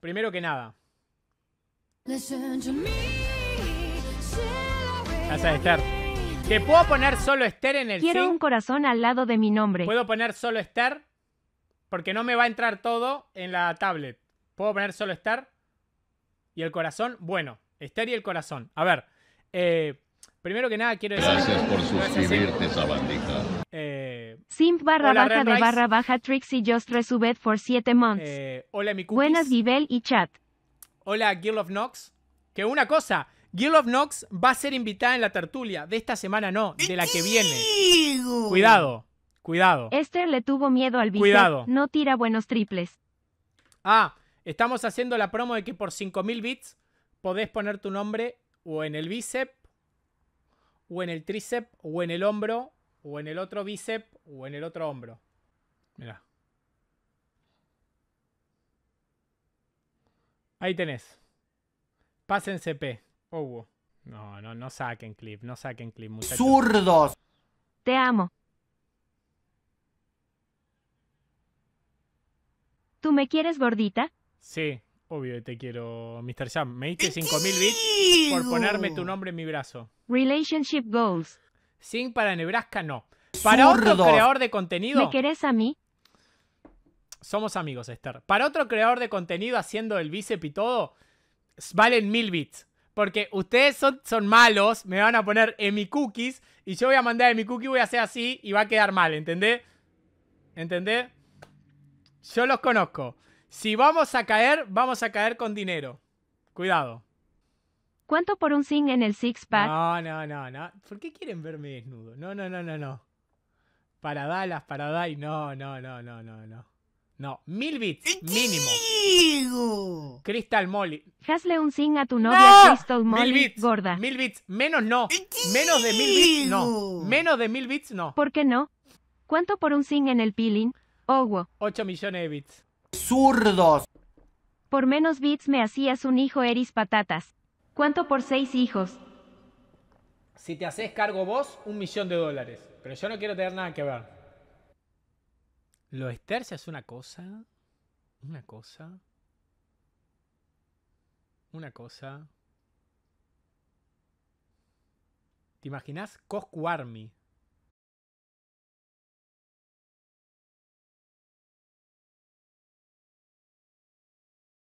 Primero que nada. Gracias, Esther. Que puedo poner solo Esther en el Quiero un corazón al lado de mi nombre. Puedo poner solo Esther porque no me va a entrar todo en la tablet. Puedo poner solo Esther y el corazón. Bueno, Esther y el corazón. A ver, eh, primero que nada quiero decir. Gracias por suscribirte, Sabandija. Eh, Simp barra baja de barra baja Trixie just resubed for 7 months. Eh, hola, mi Buenas, Givel y chat. Hola, Girl of Knox. Que una cosa, Girl of Knox va a ser invitada en la tertulia. De esta semana no, de la que viene. Cuidado, cuidado. Esther le tuvo miedo al bicep. No tira buenos triples. Ah, estamos haciendo la promo de que por 5000 bits podés poner tu nombre o en el bíceps, o en el tríceps, o en el hombro, o en el otro bíceps o en el otro hombro. mira Ahí tenés. Pásense CP. Oh, No, no, no saquen clip, no saquen clip, muchachos. ¡Zurdos! Te amo. ¿Tú me quieres gordita? Sí, obvio que te quiero, Mr. Sam. Me diste 5000 bits por ponerme tu nombre en mi brazo. Relationship Goals. Sin para Nebraska, no. Para otro creador de contenido. ¿Me querés a mí? Somos amigos, Esther. Para otro creador de contenido haciendo el bíceps y todo, valen mil bits. Porque ustedes son, son malos, me van a poner en mi cookies y yo voy a mandar en mi cookie, voy a hacer así y va a quedar mal, ¿entendés? ¿Entendés? Yo los conozco. Si vamos a caer, vamos a caer con dinero. Cuidado. ¿Cuánto por un sing en el six pack? No, no, no, no. ¿Por qué quieren verme desnudo? No, no, no, no, no. Para Dallas, para Dai, no, no, no, no, no, no. No, mil bits, mínimo. Cristal Crystal Molly. Hazle un zinc a tu novia Crystal Molly gorda. Mil bits, menos no. Menos de mil bits, no. Menos de mil bits, no. ¿Por qué no? ¿Cuánto por un sing en el peeling? Owo. 8 millones de bits. ¡Zurdos! Por menos bits me hacías un hijo Eris Patatas. ¿Cuánto por seis hijos. Si te haces cargo vos, un millón de dólares. Pero yo no quiero tener nada que ver. Lo de es una cosa. Una cosa. Una cosa. ¿Te imaginas Coscu